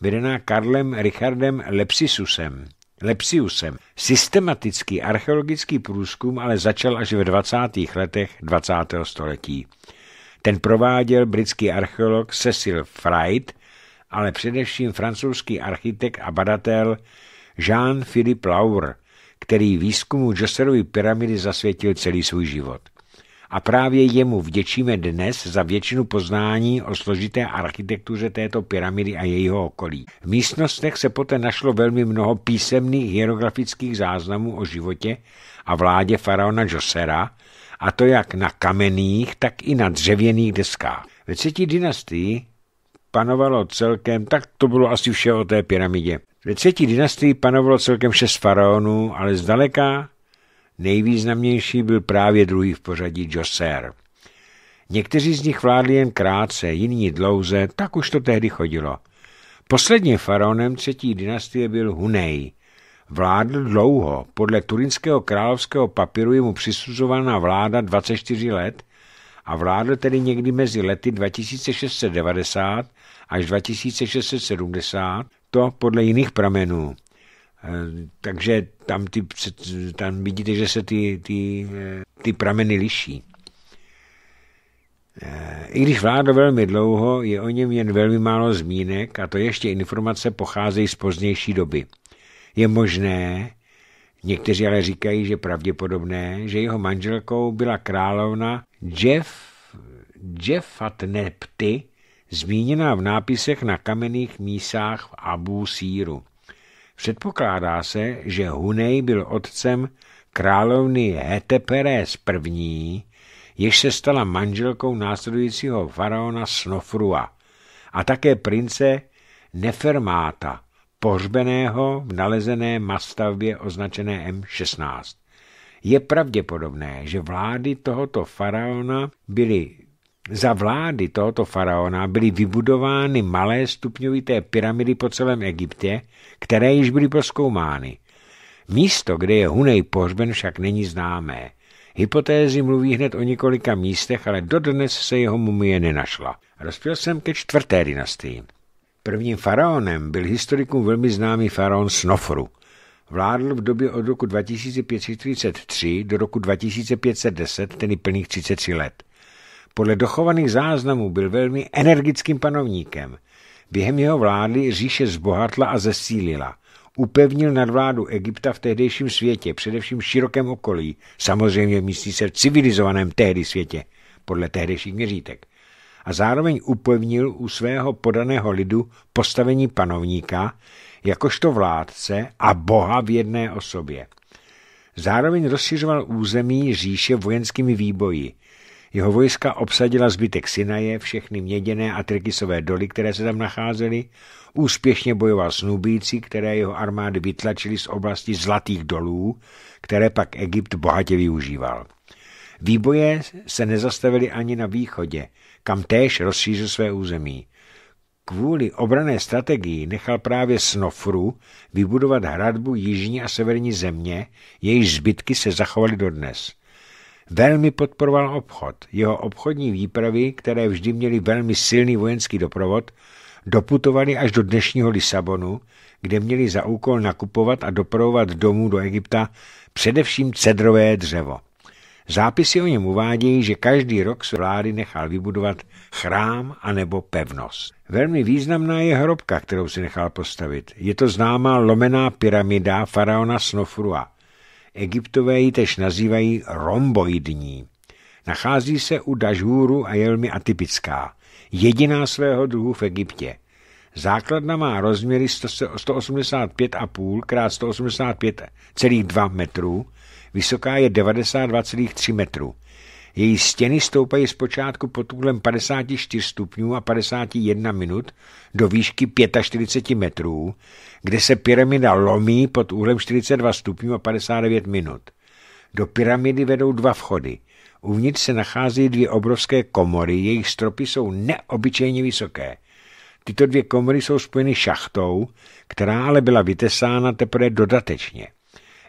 vedená Karlem Richardem Lepsisusem. Lepsiusem. Systematický archeologický průzkum ale začal až ve 20. letech 20. století. Ten prováděl britský archeolog Cecil Freit, ale především francouzský architekt a badatel Jean-Philippe Laure, který výzkumu Josserovy pyramidy zasvětil celý svůj život a právě jemu vděčíme dnes za většinu poznání o složité architektuře této pyramidy a jejího okolí. V místnostech se poté našlo velmi mnoho písemných hierografických záznamů o životě a vládě faraona Josera, a to jak na kamenných, tak i na dřevěných deskách. Ve třetí dynastii panovalo celkem, tak to bylo asi vše o té pyramidě. Ve třetí dynastii panovalo celkem šest faraonů, ale zdaleka Nejvýznamnější byl právě druhý v pořadí Joser. Někteří z nich vládli jen krátce, jiní dlouze, tak už to tehdy chodilo. Posledním faraonem třetí dynastie byl Hunej. Vládl dlouho, podle turinského královského papíru je mu přisuzovaná vláda 24 let a vládl tedy někdy mezi lety 2690 až 2670, to podle jiných pramenů. Eh, takže tam, ty, tam vidíte, že se ty, ty, eh, ty prameny liší. Eh, I když vládl velmi dlouho, je o něm jen velmi málo zmínek a to ještě informace pocházejí z pozdější doby. Je možné, někteří ale říkají, že pravděpodobné, že jeho manželkou byla královna Jeff, Jeffat Nepty, zmíněná v nápisech na kamenných mísách v Abu Síru. Předpokládá se, že Hunej byl otcem královny Heteperes I., jež se stala manželkou následujícího faraona Snofrua a také prince Nefermáta, pohřbeného v nalezené mastavbě označené M16. Je pravděpodobné, že vlády tohoto faraona byly za vlády tohoto faraona byly vybudovány malé stupňovité pyramidy po celém Egyptě, které již byly proskoumány. Místo, kde je Hunej pohřben, však není známé. Hypotézy mluví hned o několika místech, ale dodnes se jeho mumie nenašla. Rozpěl jsem ke čtvrté dynastii. Prvním faraonem byl historikům velmi známý faraon Snofru. Vládl v době od roku 2533 do roku 2510, tedy plných 33 let. Podle dochovaných záznamů byl velmi energickým panovníkem. Během jeho vlády říše zbohatla a zesílila. Upevnil nadvládu Egypta v tehdejším světě, především v širokém okolí, samozřejmě místí se v civilizovaném tehdy světě, podle tehdejších měřítek. A zároveň upevnil u svého podaného lidu postavení panovníka, jakožto vládce a boha v jedné osobě. Zároveň rozšiřoval území říše vojenskými výboji. Jeho vojska obsadila zbytek Sinaje, všechny měděné a trikisové doly, které se tam nacházely, úspěšně bojoval s Nubíci, které jeho armády vytlačily z oblasti Zlatých dolů, které pak Egypt bohatě využíval. Výboje se nezastavily ani na východě, kam též rozšířil své území. Kvůli obrané strategii nechal právě Snofru vybudovat hradbu jižní a severní země, jejíž zbytky se zachovaly dodnes – Velmi podporoval obchod. Jeho obchodní výpravy, které vždy měly velmi silný vojenský doprovod, doputovaly až do dnešního Lisabonu, kde měli za úkol nakupovat a doprovovat domů do Egypta především cedrové dřevo. Zápisy o něm uvádějí, že každý rok se vlády nechal vybudovat chrám anebo pevnost. Velmi významná je hrobka, kterou si nechal postavit. Je to známá lomená pyramida faraona Snofrua. Egyptové ji tež nazývají romboidní. Nachází se u dažhůru a je velmi atypická. Jediná svého druhu v Egyptě. Základna má rozměry 185,5 x 185,2 metrů, vysoká je 92,3 metrů. Její stěny stoupají zpočátku pod úhlem 54 stupňů a 51 minut do výšky 45 metrů, kde se pyramida lomí pod úhlem 42 stupňů a 59 minut. Do pyramidy vedou dva vchody. Uvnitř se nachází dvě obrovské komory, jejich stropy jsou neobyčejně vysoké. Tyto dvě komory jsou spojeny šachtou, která ale byla vytesána teprve dodatečně.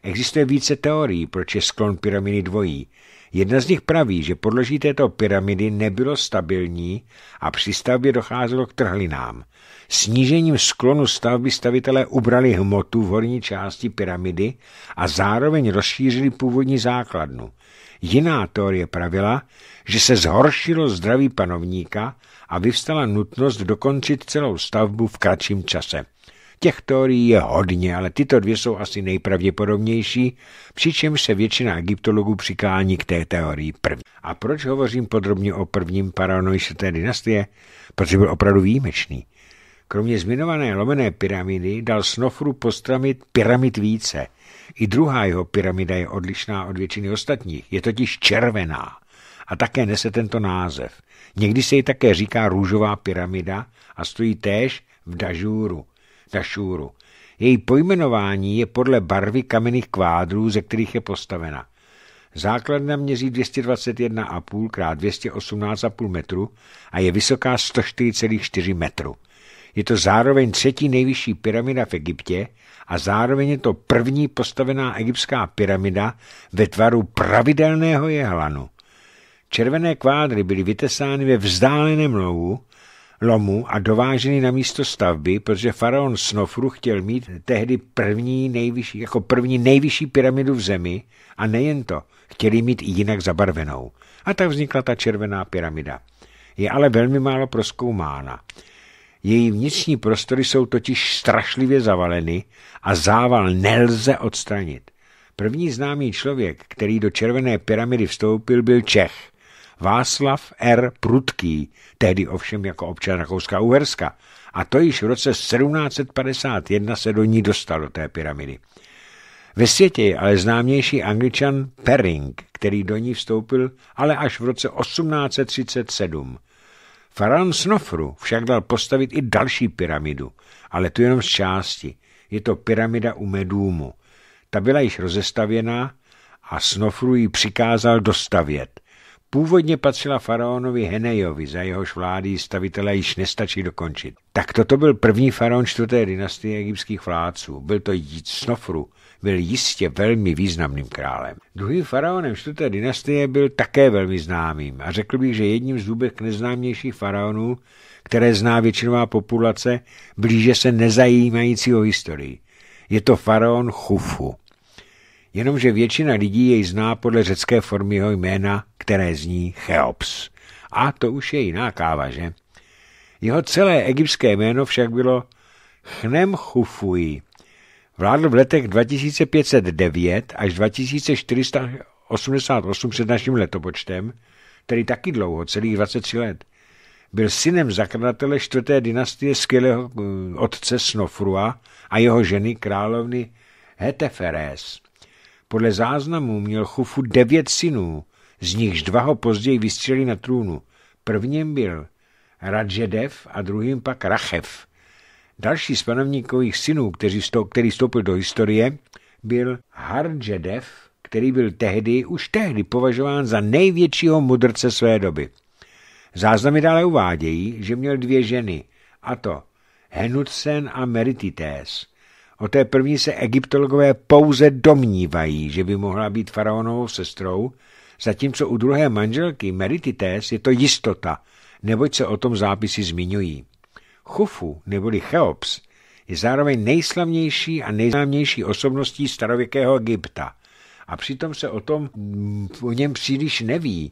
Existuje více teorií, proč je sklon pyramidy dvojí – Jedna z nich praví, že podloží této pyramidy nebylo stabilní a při stavbě docházelo k trhlinám. Snížením sklonu stavby stavitelé ubrali hmotu v horní části pyramidy a zároveň rozšířili původní základnu. Jiná teorie pravila, že se zhoršilo zdraví panovníka a vyvstala nutnost dokončit celou stavbu v kratším čase. Těch teorií je hodně, ale tyto dvě jsou asi nejpravděpodobnější, přičemž se většina egyptologů přikání k té teorii první. A proč hovořím podrobně o prvním faraonovi té dynastie? Protože byl opravdu výjimečný. Kromě zmiňované lomené pyramidy dal Snofru postramit pyramid více. I druhá jeho pyramida je odlišná od většiny ostatních, je totiž červená a také nese tento název. Někdy se ji také říká růžová pyramida a stojí též v Dažůru šúru Její pojmenování je podle barvy kamenných kvádrů, ze kterých je postavena. Základna měří 221,5 x 218,5 metru a je vysoká 104,4 metru. Je to zároveň třetí nejvyšší pyramida v Egyptě a zároveň je to první postavená egyptská pyramida ve tvaru pravidelného jehlanu. Červené kvádry byly vytesány ve vzdáleném lovu lomu a dovážený na místo stavby, protože faraon Snofru chtěl mít tehdy první nejvyšší, jako první nejvyšší pyramidu v zemi a nejen to, chtěli mít i jinak zabarvenou. A tak vznikla ta červená pyramida. Je ale velmi málo proskoumána. Její vnitřní prostory jsou totiž strašlivě zavaleny a zával nelze odstranit. První známý člověk, který do červené pyramidy vstoupil, byl Čech – Václav R. Prudký, tehdy ovšem jako občan Rakouska Uherska. A to již v roce 1751 se do ní dostal do té pyramidy. Ve světě je ale známější angličan Perring, který do ní vstoupil ale až v roce 1837. Faraon Snofru však dal postavit i další pyramidu, ale tu jenom z části. Je to pyramida u Medúmu. Ta byla již rozestavěná a Snofru ji přikázal dostavět. Původně patřila faraonovi Henejovi, za jehož vlády stavitelé již nestačí dokončit. Tak toto byl první faraon čtvrté dynastie egyptských vládců. Byl to Snofru, byl jistě velmi významným králem. Druhým faraonem čtvrté dynastie byl také velmi známým a řekl bych, že jedním z vůbec neznámějších faraonů, které zná většinová populace, blíže se nezajímajícího historii. Je to faraon Chufu jenomže většina lidí jej zná podle řecké formy jeho jména, které zní Cheops. A to už je jiná káva, že? Jeho celé egyptské jméno však bylo Chnemchufui. Vládl v letech 2509 až 2488 před naším letopočtem, tedy taky dlouho, celých 23 let. Byl synem zakladatele čtvrté dynastie skvělého eh, otce Snofrua a jeho ženy královny Heteferes. Podle záznamů měl Chufu devět synů, z nichž dva ho později vystřelili na trůnu. Prvním byl Radžedev a druhým pak Rachev. Další z panovníkových synů, který vstoupil do historie, byl Harjedev, který byl tehdy, už tehdy považován za největšího mudrce své doby. Záznamy dále uvádějí, že měl dvě ženy, a to Henutsen a Meritites. O té první se egyptologové pouze domnívají, že by mohla být faraonovou sestrou, zatímco u druhé manželky Meritites je to jistota, neboť se o tom zápisy zmiňují. Chufu, neboli Cheops, je zároveň nejslavnější a nejznámější osobností starověkého Egypta. A přitom se o tom mm, o něm příliš neví,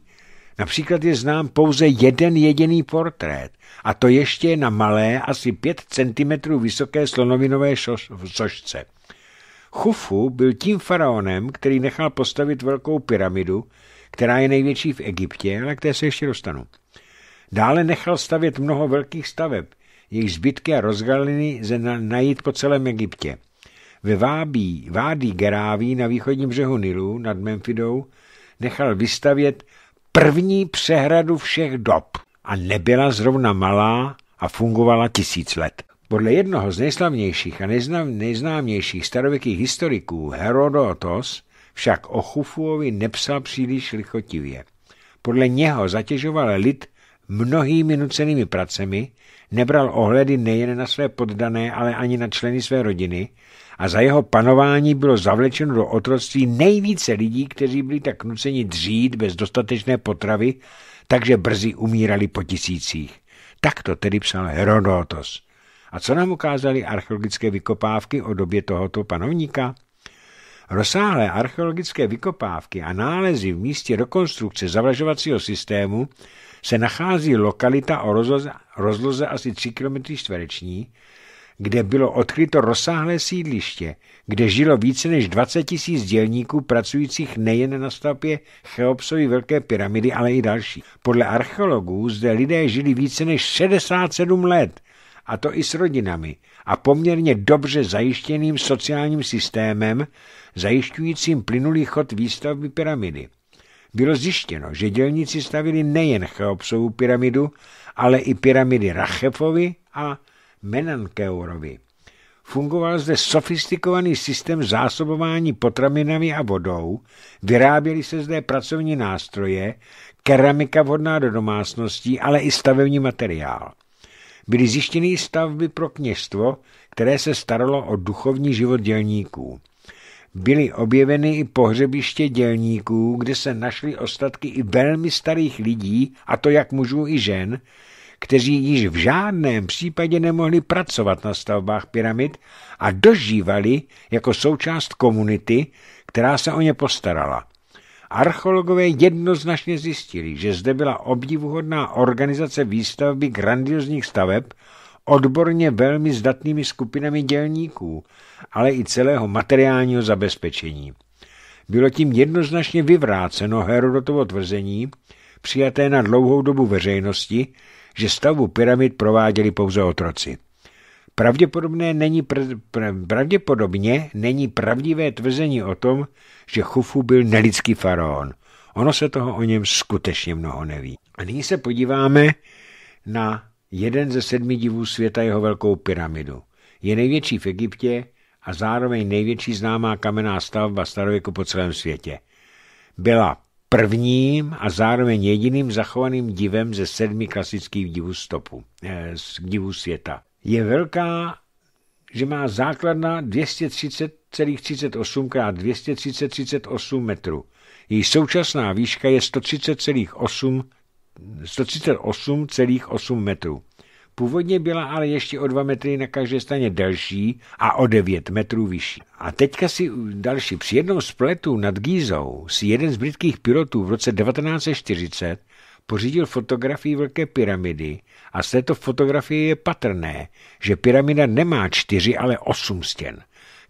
Například je znám pouze jeden jediný portrét, a to ještě na malé, asi pět centimetrů vysoké slonovinové sošce. Chufu byl tím faraonem, který nechal postavit velkou pyramidu, která je největší v Egyptě, ale k té se ještě dostanu. Dále nechal stavět mnoho velkých staveb, jejich zbytky a rozgaliny se najít po celém Egyptě. Ve Vábí, Vádí Geráví na východním břehu Nilu nad Memphidou nechal vystavět první přehradu všech dob a nebyla zrovna malá a fungovala tisíc let. Podle jednoho z nejslavnějších a nejznámějších starověkých historiků Herodotos však o Chufuovi nepsal příliš lichotivě. Podle něho zatěžoval lid mnohými nucenými pracemi, nebral ohledy nejen na své poddané, ale ani na členy své rodiny a za jeho panování bylo zavlečeno do otroctví nejvíce lidí, kteří byli tak nuceni dřít bez dostatečné potravy, takže brzy umírali po tisících. Tak to tedy psal Herodotos. A co nám ukázaly archeologické vykopávky o době tohoto panovníka? Rozsáhlé archeologické vykopávky a nálezy v místě rekonstrukce zavlažovacího systému se nachází lokalita o rozloze, rozloze asi 3 km čtvereční, kde bylo odkryto rozsáhlé sídliště, kde žilo více než 20 tisíc dělníků pracujících nejen na stavbě Cheopsovy velké pyramidy, ale i další. Podle archeologů zde lidé žili více než 67 let, a to i s rodinami, a poměrně dobře zajištěným sociálním systémem, zajišťujícím plynulý chod výstavby pyramidy. Bylo zjištěno, že dělníci stavili nejen Cheopsovu pyramidu, ale i pyramidy Rachefovi a Menankeurovi. Fungoval zde sofistikovaný systém zásobování potravinami a vodou, vyráběly se zde pracovní nástroje, keramika vodná do domácností, ale i stavební materiál. Byly zjištěny stavby pro kněžstvo, které se staralo o duchovní život dělníků. Byly objeveny i pohřebiště dělníků, kde se našly ostatky i velmi starých lidí, a to jak mužů i žen, kteří již v žádném případě nemohli pracovat na stavbách pyramid a dožívali jako součást komunity, která se o ně postarala. Archeologové jednoznačně zjistili, že zde byla obdivuhodná organizace výstavby grandiozních staveb odborně velmi zdatnými skupinami dělníků, ale i celého materiálního zabezpečení. Bylo tím jednoznačně vyvráceno Herodotovo tvrzení, přijaté na dlouhou dobu veřejnosti, že stavbu pyramid prováděli pouze otroci. Pravděpodobné není pr- pr- pravděpodobně není pravdivé tvrzení o tom, že Chufu byl nelidský faraon. Ono se toho o něm skutečně mnoho neví. A nyní se podíváme na jeden ze sedmi divů světa jeho velkou pyramidu. Je největší v Egyptě a zároveň největší známá kamenná stavba starověku po celém světě. Byla prvním a zároveň jediným zachovaným divem ze sedmi klasických divů stopu, eh, z divů světa. Je velká, že má základna 230,38 x 230,38 metrů. Její současná výška je 138,8 138 metrů. Původně byla ale ještě o 2 metry na každé straně delší a o 9 metrů vyšší. A teďka si další. Při jednom spletu nad Gízou si jeden z britských pilotů v roce 1940 pořídil fotografii Velké pyramidy a z této fotografie je patrné, že pyramida nemá čtyři, ale osm stěn.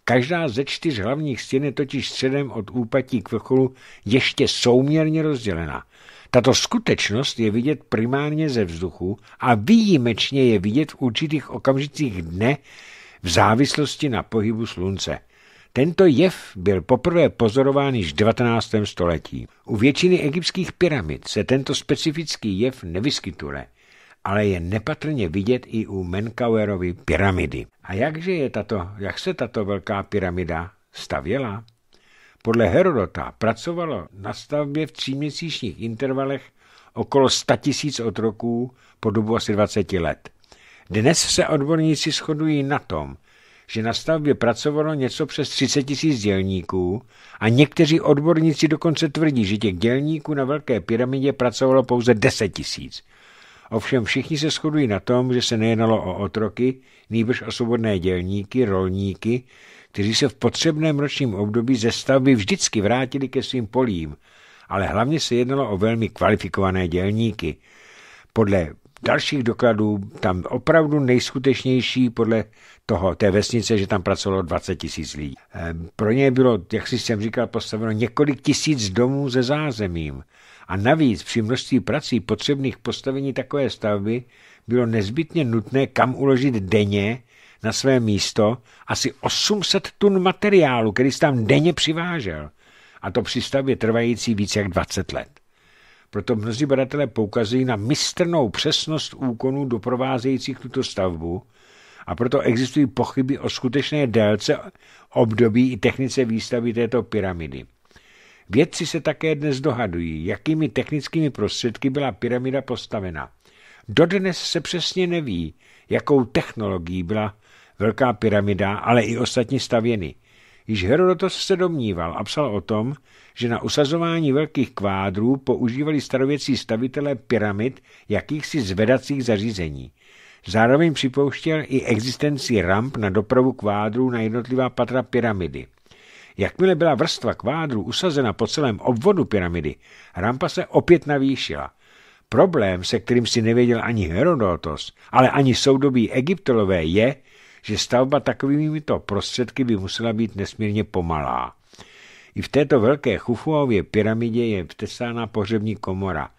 Každá ze čtyř hlavních stěn je totiž středem od úpatí k vrcholu ještě souměrně rozdělena. Tato skutečnost je vidět primárně ze vzduchu a výjimečně je vidět v určitých okamžicích dne v závislosti na pohybu slunce. Tento jev byl poprvé pozorován již v 19. století. U většiny egyptských pyramid se tento specifický jev nevyskytuje, ale je nepatrně vidět i u Menkauerovy pyramidy. A jakže je tato, jak se tato velká pyramida stavěla? podle Herodota pracovalo na stavbě v tříměsíčních intervalech okolo 100 000 otroků po dobu asi 20 let. Dnes se odborníci shodují na tom, že na stavbě pracovalo něco přes 30 tisíc dělníků a někteří odborníci dokonce tvrdí, že těch dělníků na Velké pyramidě pracovalo pouze 10 tisíc. Ovšem všichni se shodují na tom, že se nejednalo o otroky, nejbrž o svobodné dělníky, rolníky, kteří se v potřebném ročním období ze stavby vždycky vrátili ke svým polím, ale hlavně se jednalo o velmi kvalifikované dělníky. Podle dalších dokladů tam opravdu nejskutečnější podle toho, té vesnice, že tam pracovalo 20 tisíc lidí. Ehm, pro ně bylo, jak si jsem říkal, postaveno několik tisíc domů ze zázemím. A navíc při množství prací potřebných postavení takové stavby bylo nezbytně nutné, kam uložit denně na své místo asi 800 tun materiálu, který jsi tam denně přivážel. A to při stavě trvající více jak 20 let. Proto mnozí badatelé poukazují na mistrnou přesnost úkonů doprovázejících tuto stavbu a proto existují pochyby o skutečné délce období i technice výstavy této pyramidy. Vědci se také dnes dohadují, jakými technickými prostředky byla pyramida postavena. Dodnes se přesně neví, jakou technologií byla velká pyramida, ale i ostatní stavěny. Již Herodotos se domníval a psal o tom, že na usazování velkých kvádrů používali starověcí stavitelé pyramid jakýchsi zvedacích zařízení. Zároveň připouštěl i existenci ramp na dopravu kvádrů na jednotlivá patra pyramidy. Jakmile byla vrstva kvádru usazena po celém obvodu pyramidy, rampa se opět navýšila. Problém, se kterým si nevěděl ani Herodotos, ale ani soudobí egyptolové, je, že stavba takovýmito to prostředky by musela být nesmírně pomalá. I v této velké Chufuově pyramidě je vtesána pořební komora,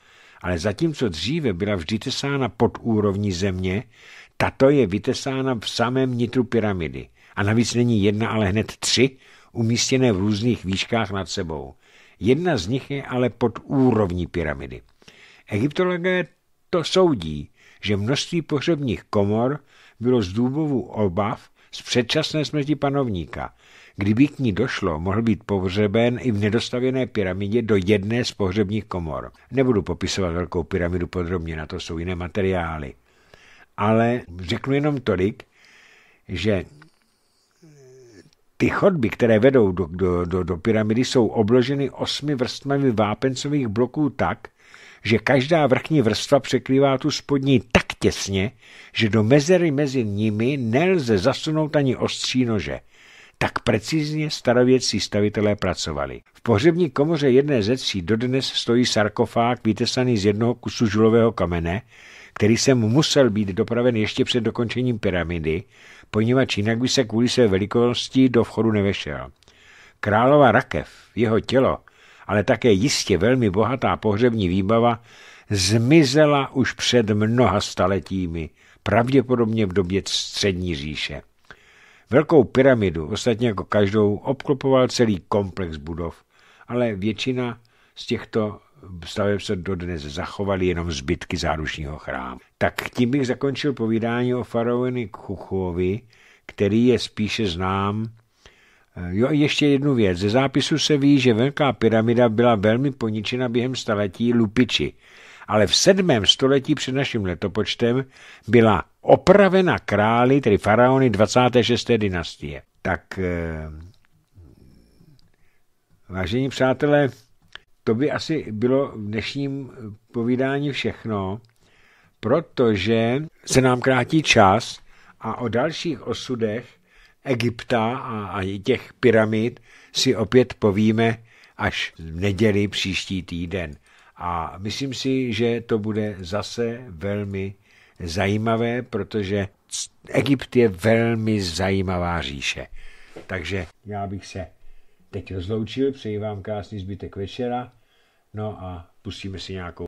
ale zatímco dříve byla vždy tesána pod úrovní země, tato je vytesána v samém nitru pyramidy. A navíc není jedna, ale hned tři, umístěné v různých výškách nad sebou. Jedna z nich je ale pod úrovní pyramidy. Egyptologé to soudí, že množství pohřebních komor bylo z důvodu obav z předčasné smrti panovníka. Kdyby k ní došlo, mohl být pohřeben i v nedostavěné pyramidě do jedné z pohřebních komor. Nebudu popisovat velkou pyramidu podrobně, na to jsou jiné materiály. Ale řeknu jenom tolik, že ty chodby, které vedou do, do, do, do pyramidy, jsou obloženy osmi vrstvami vápencových bloků tak, že každá vrchní vrstva překrývá tu spodní tak těsně, že do mezery mezi nimi nelze zasunout ani ostří nože. Tak precizně starověcí stavitelé pracovali. V pohřební komoře jedné ze tří dodnes stojí sarkofág vytesaný z jednoho kusu žulového kamene, který sem musel být dopraven ještě před dokončením pyramidy, poněvadž jinak by se kvůli své velikosti do vchodu nevešel. Králova rakev, jeho tělo, ale také jistě velmi bohatá pohřební výbava zmizela už před mnoha staletími, pravděpodobně v době střední říše. Velkou pyramidu, ostatně jako každou, obklopoval celý komplex budov, ale většina z těchto staveb se dodnes zachovaly jenom zbytky zárušního chrámu. Tak tím bych zakončil povídání o faraoni Chuchovi, který je spíše znám. Jo, ještě jednu věc. Ze zápisu se ví, že Velká pyramida byla velmi poničena během staletí lupiči, ale v sedmém století před naším letopočtem byla opravena králi, tedy faraony 26. dynastie. Tak, eh, vážení přátelé, to by asi bylo v dnešním povídání všechno, protože se nám krátí čas a o dalších osudech Egypta a, a těch pyramid si opět povíme až v neděli příští týden. A myslím si, že to bude zase velmi zajímavé, protože Egypt je velmi zajímavá říše. Takže já bych se teď rozloučil, přeji vám krásný zbytek večera, no a pustíme si nějakou